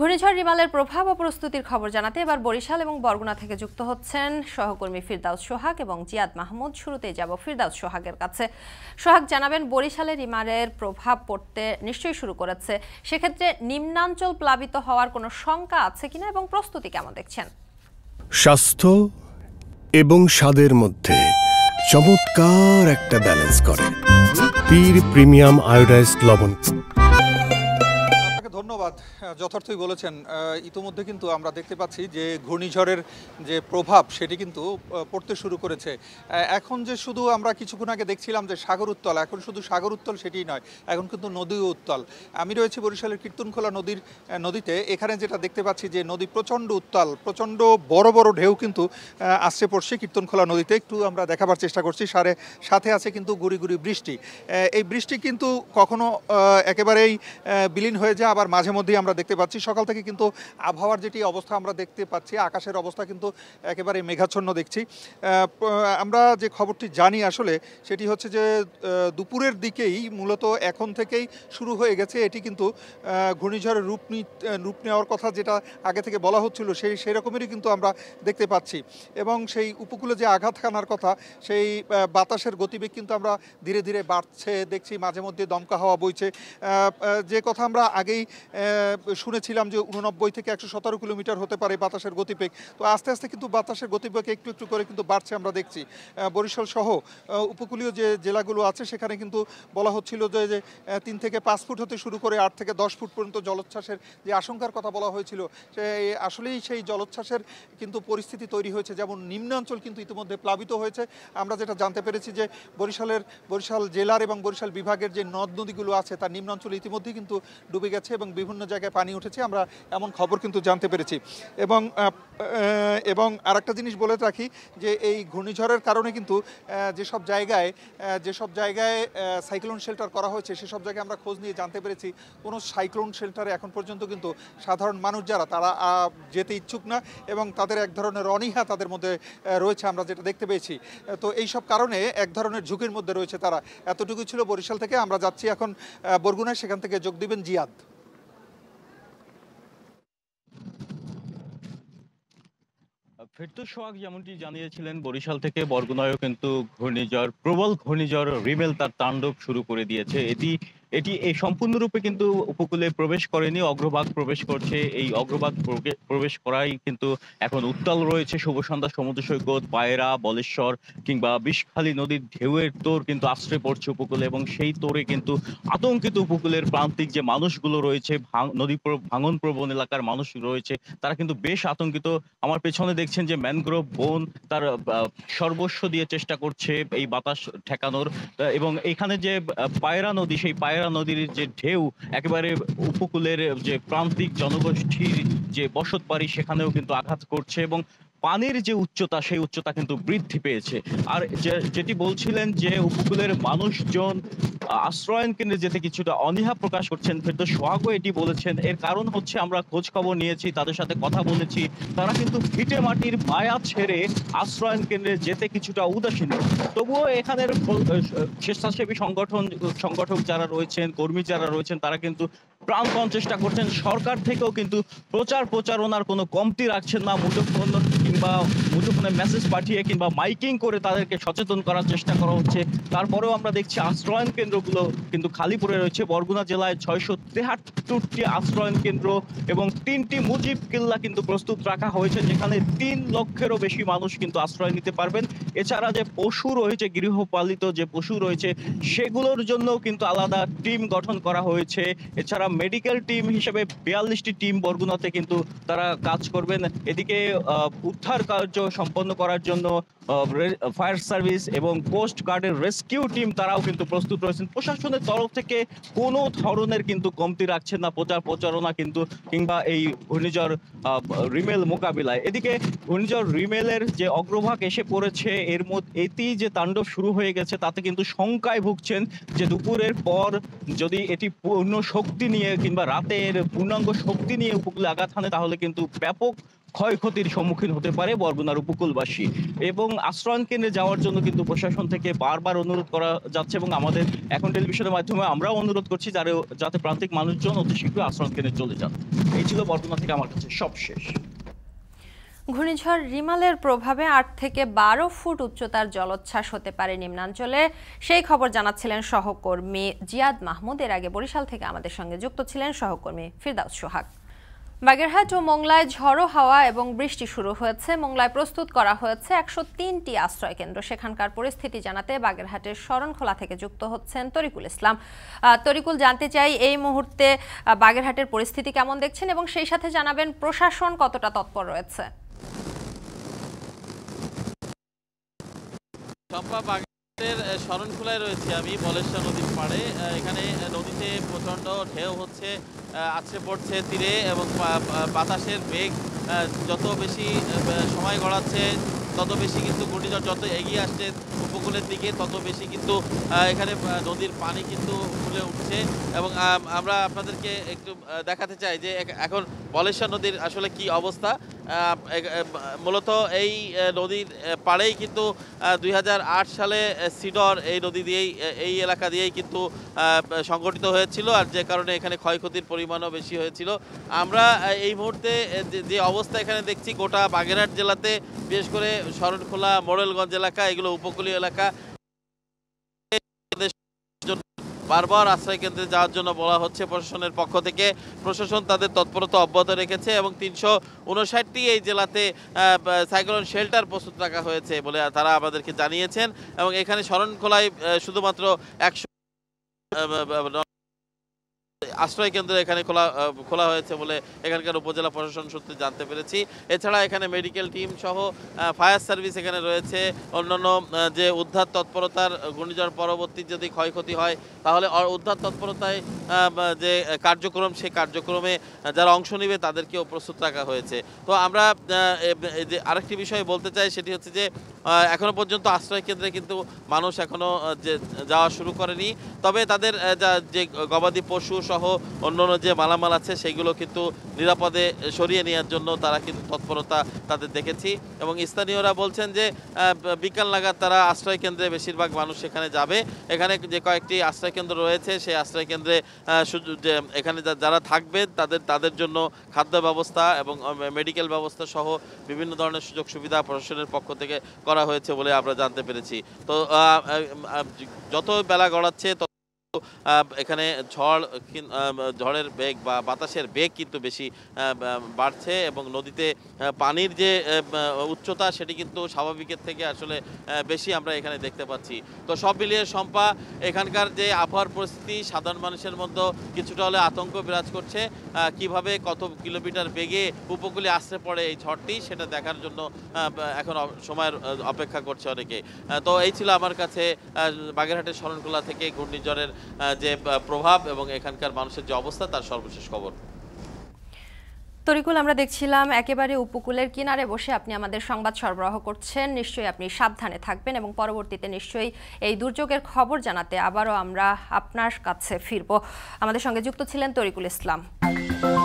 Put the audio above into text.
ঘূর্ণিঝড় রিমালের প্রভাব ও প্রস্তুতির খবর জানাতে এবার বরিশাল এবং বরগুনা থেকে যুক্ত হচ্ছেন সহকর্মী ফিরদাউস সোহাগ এবং জিয়াদ মাহমুদ শুরুতে যাব ফিরদাউস সোহাগের কাছে সোহাগ জানাবেন বরিশালে রিমালের প্রভাব পড়তে নিশ্চয়ই শুরু করেছে সেক্ষেত্রে নিম্নাঞ্চল প্লাবিত হওয়ার কোনো শঙ্কা আছে কিনা এবং প্রস্তুতি কেমন দেখছেন স্বাস্থ্য এবং স্বাদের মধ্যে চমৎকার একটা ব্যালেন্স করে পীর প্রিমিয়াম আয়োডাইজড লবণ ধন্যবাদ হ্যাঁ, যথার্থই বলেছেন ইতিমধ্যে কিন্তু আমরা দেখতে পাচ্ছি যে ঘূর্ণিঝড়ের যে প্রভাব সেটি কিন্তু পড়তে শুরু করেছে এখন যে শুধু আমরা কিছুক্ষণ আগে দেখছিলাম যে সাগর উত্তল এখন শুধু সাগর উত্তল সেটি নয় এখন কিন্তু নদীও উত্তল আমি রয়েছি বরিশালের কীর্তনখোলা নদীর নদীতে এখানে যেটা দেখতে পাচ্ছি যে নদী প্রচণ্ড উত্তাল প্রচণ্ড বড় বড় ঢেউ কিন্তু আসছে পড়ছে কীর্তনখোলা নদীতে একটু আমরা দেখাবার চেষ্টা করছি সারে সাথে আছে কিন্তু গুড়ি গুড়ি বৃষ্টি এই বৃষ্টি কিন্তু কখনো একেবারেই বিলীন হয়ে যায় আবার মাঝে মধ্যেই আমরা দেখতে পাচ্ছি সকাল থেকে কিন্তু আবহাওয়ার যেটি অবস্থা আমরা দেখতে পাচ্ছি আকাশের অবস্থা কিন্তু একেবারে মেঘাচ্ছন্ন দেখছি আমরা যে খবরটি জানি আসলে সেটি হচ্ছে যে দুপুরের দিকেই মূলত এখন থেকেই শুরু হয়ে গেছে এটি কিন্তু ঘূর্ণিঝড়ের রূপ রূপ নেওয়ার কথা যেটা আগে থেকে বলা হচ্ছিল সেই সেরকমেরই কিন্তু আমরা দেখতে পাচ্ছি এবং সেই উপকূলে যে আঘাত খানার কথা সেই বাতাসের গতিবেগ কিন্তু আমরা ধীরে ধীরে বাড়ছে দেখছি মাঝে মধ্যে দমকা হওয়া বইছে যে কথা আমরা আগেই শুনেছিলাম যে উননব্বই থেকে একশো সতেরো কিলোমিটার হতে পারে বাতাসের গতিবেগ তো আস্তে আস্তে কিন্তু বাতাসের গতিবেগ একটু একটু করে কিন্তু বাড়ছে আমরা দেখছি বরিশাল সহ উপকূলীয় যে জেলাগুলো আছে সেখানে কিন্তু বলা হচ্ছিল যে তিন থেকে পাঁচ ফুট হতে শুরু করে আট থেকে দশ ফুট পর্যন্ত জলোচ্ছ্বাসের যে আশঙ্কার কথা বলা হয়েছিল সে আসলেই সেই জলোচ্ছ্বাসের কিন্তু পরিস্থিতি তৈরি হয়েছে যেমন নিম্নাঞ্চল কিন্তু ইতিমধ্যে প্লাবিত হয়েছে আমরা যেটা জানতে পেরেছি যে বরিশালের বরিশাল জেলার এবং বরিশাল বিভাগের যে নদ নদীগুলো আছে তার নিম্নাঞ্চল ইতিমধ্যেই কিন্তু ডুবে গেছে এবং বিভিন্ন জায়গায় পানি উঠেছে আমরা এমন খবর কিন্তু জানতে পেরেছি এবং এবং আরেকটা জিনিস বলে রাখি যে এই ঘূর্ণিঝড়ের কারণে কিন্তু যেসব জায়গায় যেসব জায়গায় সাইক্লোন শেল্টার করা হয়েছে সেসব জায়গায় আমরা খোঁজ নিয়ে জানতে পেরেছি কোনো সাইক্লোন শেল্টারে এখন পর্যন্ত কিন্তু সাধারণ মানুষ যারা তারা যেতে ইচ্ছুক না এবং তাদের এক ধরনের অনীহা তাদের মধ্যে রয়েছে আমরা যেটা দেখতে পেয়েছি তো এই সব কারণে এক ধরনের ঝুঁকির মধ্যে রয়েছে তারা এতটুকু ছিল বরিশাল থেকে আমরা যাচ্ছি এখন বরগুনায় সেখান থেকে যোগ দিবেন জিয়াদ ফেরদুস সোহাগ যেমনটি জানিয়েছিলেন বরিশাল থেকে বরগুনায়ও কিন্তু ঘূর্ণিঝড় প্রবল ঘূর্ণিঝড় রিমেল তার তাণ্ডব শুরু করে দিয়েছে এটি এটি এই সম্পূর্ণরূপে কিন্তু উপকূলে প্রবেশ করেনি অগ্রভাগ প্রবেশ করছে এই অগ্রভাগ প্রবেশ করাই কিন্তু এখন উত্তাল রয়েছে শুভ সন্ধ্যা সমুদ্র সৈকত পায়রা বলেশ্বর কিংবা বিষখালী নদীর ঢেউয়ের তোর কিন্তু আশ্রয় পড়ছে উপকূলে এবং সেই তোরে কিন্তু আতঙ্কিত উপকূলের প্রান্তিক যে মানুষগুলো রয়েছে নদী ভাঙন প্রবণ এলাকার মানুষ রয়েছে তারা কিন্তু বেশ আতঙ্কিত আমার পেছনে দেখছেন যে ম্যানগ্রোভ বন তার সর্বস্ব দিয়ে চেষ্টা করছে এই বাতাস ঠেকানোর এবং এখানে যে পায়রা নদী সেই পায়রা তেঘরা নদীর যে ঢেউ একেবারে উপকূলের যে প্রান্তিক জনগোষ্ঠীর যে বসত বাড়ি সেখানেও কিন্তু আঘাত করছে এবং পানির যে উচ্চতা সেই উচ্চতা কিন্তু বৃদ্ধি পেয়েছে আর যেটি বলছিলেন যে উপকূলের মানুষজন আশ্রয়ন কেন্দ্রে যেতে কিছুটা অনীহা প্রকাশ করছেন ফেরদৌস সোহাগো এটি বলেছেন এর কারণ হচ্ছে আমরা খোঁজ খবর নিয়েছি তাদের সাথে কথা বলেছি তারা কিন্তু ভিটে মাটির মায়া ছেড়ে আশ্রয়ন কেন্দ্রে যেতে কিছুটা উদাসীন তবুও এখানের স্বেচ্ছাসেবী সংগঠন সংগঠক যারা রয়েছেন কর্মী যারা রয়েছেন তারা কিন্তু প্রাণপণ চেষ্টা করছেন সরকার থেকেও কিন্তু প্রচার প্রচারণার কোনো কমতি রাখছেন না মুঠোফোন কিংবা মুঠোফোনে মেসেজ পাঠিয়ে কিংবা মাইকিং করে তাদেরকে সচেতন করার চেষ্টা করা হচ্ছে তারপরেও আমরা দেখছি আশ্রয়ন কেন্দ্রগুলো কিন্তু খালি পড়ে রয়েছে বরগুনা জেলায় ছয়শো তেহাত্তরটি আশ্রয়ন কেন্দ্র এবং তিনটি মুজিব কিল্লা কিন্তু প্রস্তুত রাখা হয়েছে যেখানে তিন লক্ষেরও বেশি মানুষ কিন্তু আশ্রয় নিতে পারবেন এছাড়া যে পশু রয়েছে গৃহপালিত যে পশু রয়েছে সেগুলোর জন্যও কিন্তু আলাদা টিম গঠন করা হয়েছে এছাড়া মেডিকেল টিম হিসেবে বিয়াল্লিশটি টিম বরগুনাতে কিন্তু তারা কাজ করবেন এদিকে উদ্ধার কার্য সম্পন্ন করার জন্য ফায়ার সার্ভিস uh, এবং কোস্ট গার্ডের রেস্কিউ টিম তারাও কিন্তু প্রস্তুত রয়েছেন প্রশাসনের তরফ থেকে কোনো ধরনের কিন্তু কমতি রাখছেন না প্রচার প্রচারণা কিন্তু কিংবা এই ঘূর্ণিঝড় রিমেল মোকাবিলায় এদিকে ঘূর্ণিঝড় রিমেলের যে অগ্রভাগ এসে পড়েছে এর মধ্যে এটি যে তাণ্ডব শুরু হয়ে গেছে তাতে কিন্তু শঙ্কায় ভুগছেন যে দুপুরের পর যদি এটি পূর্ণ শক্তি নিয়ে কিংবা রাতের পূর্ণাঙ্গ শক্তি নিয়ে উপকূলে আঘাত হানে তাহলে কিন্তু ব্যাপক ক্ষয়ক্ষতির সম্মুখীন হতে পারে বরগুনার উপকূলবাসী এবং আশ্রয়ণ কেন্দ্রে যাওয়ার জন্য কিন্তু প্রশাসন থেকে বারবার অনুরোধ করা যাচ্ছে এবং আমাদের এখন টেলিভিশনের মাধ্যমে আমরাও অনুরোধ করছি যারা যাতে প্রান্তিক মানুষজন অতি শীঘ্রই আশ্রয়ণ কেন্দ্রে চলে যান এই ছিল বরগুনা থেকে আমার কাছে সবশেষ ঘূর্ণিঝড় রিমালের প্রভাবে আট থেকে বারো ফুট উচ্চতার জলোচ্ছ্বাস হতে পারে নিম্নাঞ্চলে সেই খবর জানাচ্ছিলেন সহকর্মী জিয়াদ মাহমুদ এর আগে বরিশাল থেকে আমাদের সঙ্গে যুক্ত ছিলেন সহকর্মী ফিরদাউস সোহাগ বাগেরহাট ও মোংলায় ঝড়ো হাওয়া এবং বৃষ্টি শুরু হয়েছে মোংলায় প্রস্তুত করা হয়েছে একশো তিনটি আশ্রয় কেন্দ্র সেখানকার পরিস্থিতি জানাতে বাগেরহাটের শরণখোলা থেকে যুক্ত হচ্ছেন তরিকুল ইসলাম তরিকুল জানতে চাই এই মুহূর্তে বাগেরহাটের পরিস্থিতি কেমন দেখছেন এবং সেই সাথে জানাবেন প্রশাসন কতটা তৎপর রয়েছে সিলেটের শরণখোলায় রয়েছে আমি বলেশ্বর নদীর পাড়ে এখানে নদীতে প্রচণ্ড ঢেউ হচ্ছে আছড়ে পড়ছে তীরে এবং বাতাসের বেগ যত বেশি সময় গড়াচ্ছে তত বেশি কিন্তু ঘূর্ণিঝড় যত এগিয়ে আসছে উপকূলের দিকে তত বেশি কিন্তু এখানে নদীর পানি কিন্তু ফুলে উঠছে এবং আমরা আপনাদেরকে একটু দেখাতে চাই যে এখন বলেশ্বর নদীর আসলে কি অবস্থা মূলত এই নদীর পাড়েই কিন্তু দুই সালে সিডর এই নদী দিয়েই এই এলাকা দিয়েই কিন্তু সংগঠিত হয়েছিল আর যে কারণে এখানে ক্ষয়ক্ষতির পরিমাণও বেশি হয়েছিল আমরা এই মুহূর্তে যে অবস্থা এখানে দেখছি গোটা বাগেরহাট জেলাতে বিশেষ করে শরণখোলা মোড়েলগঞ্জ এলাকা এগুলো উপকূলীয় এলাকা বারবার আশ্রয় কেন্দ্রে যাওয়ার জন্য বলা হচ্ছে প্রশাসনের পক্ষ থেকে প্রশাসন তাদের তৎপরতা অব্যাহত রেখেছে এবং তিনশো উনষাটটি এই জেলাতে সাইক্লোন শেল্টার প্রস্তুত রাখা হয়েছে বলে তারা আমাদেরকে জানিয়েছেন এবং এখানে শরণখোলায় শুধুমাত্র একশো আশ্রয় কেন্দ্র এখানে খোলা খোলা হয়েছে বলে এখানকার উপজেলা প্রশাসন সূত্রে জানতে পেরেছি এছাড়া এখানে মেডিকেল টিম সহ ফায়ার সার্ভিস এখানে রয়েছে অন্যান্য যে উদ্ধার তৎপরতার ঘূর্ণিঝড় পরবর্তী যদি ক্ষয়ক্ষতি হয় তাহলে উদ্ধার তৎপরতায় যে কার্যক্রম সেই কার্যক্রমে যারা অংশ নেবে তাদেরকেও প্রস্তুত রাখা হয়েছে তো আমরা যে আরেকটি বিষয় বলতে চাই সেটি হচ্ছে যে এখনো পর্যন্ত আশ্রয় কেন্দ্রে কিন্তু মানুষ এখনো যে যাওয়া শুরু করেনি তবে তাদের যে গবাদি পশু সহ সহ অন্যান্য যে মালামাল আছে সেগুলো কিন্তু নিরাপদে সরিয়ে নেওয়ার জন্য তারা কিন্তু তৎপরতা তাদের দেখেছি এবং স্থানীয়রা বলছেন যে বিকাল নাগাদ তারা আশ্রয় কেন্দ্রে বেশিরভাগ মানুষ সেখানে যাবে এখানে যে কয়েকটি আশ্রয় কেন্দ্র রয়েছে সেই আশ্রয় কেন্দ্রে এখানে যারা থাকবে তাদের তাদের জন্য খাদ্য ব্যবস্থা এবং মেডিকেল ব্যবস্থা সহ বিভিন্ন ধরনের সুযোগ সুবিধা প্রশাসনের পক্ষ থেকে করা হয়েছে বলে আমরা জানতে পেরেছি তো যত বেলা গড়াচ্ছে এখানে ঝড় ঝড়ের বেগ বা বাতাসের বেগ কিন্তু বেশি বাড়ছে এবং নদীতে পানির যে উচ্চতা সেটি কিন্তু স্বাভাবিকের থেকে আসলে বেশি আমরা এখানে দেখতে পাচ্ছি তো সব মিলিয়ে সম্পা এখানকার যে আবহাওয়ার পরিস্থিতি সাধারণ মানুষের মধ্যে কিছুটা হলে আতঙ্ক বিরাজ করছে কিভাবে কত কিলোমিটার বেগে উপকূলে আসতে পড়ে এই ঝড়টি সেটা দেখার জন্য এখন সময়ের অপেক্ষা করছে অনেকে তো এই ছিল আমার কাছে বাগেরহাটের শরণকোলা থেকে ঘূর্ণিঝড়ের যে প্রভাব এবং এখানকার মানুষের যে অবস্থা তার সর্বশেষ খবর তরিকুল আমরা দেখছিলাম একেবারে উপকূলের কিনারে বসে আপনি আমাদের সংবাদ সরবরাহ করছেন নিশ্চয়ই আপনি সাবধানে থাকবেন এবং পরবর্তীতে নিশ্চয়ই এই দুর্যোগের খবর জানাতে আবারও আমরা আপনার কাছে ফিরব আমাদের সঙ্গে যুক্ত ছিলেন তরিকুল ইসলাম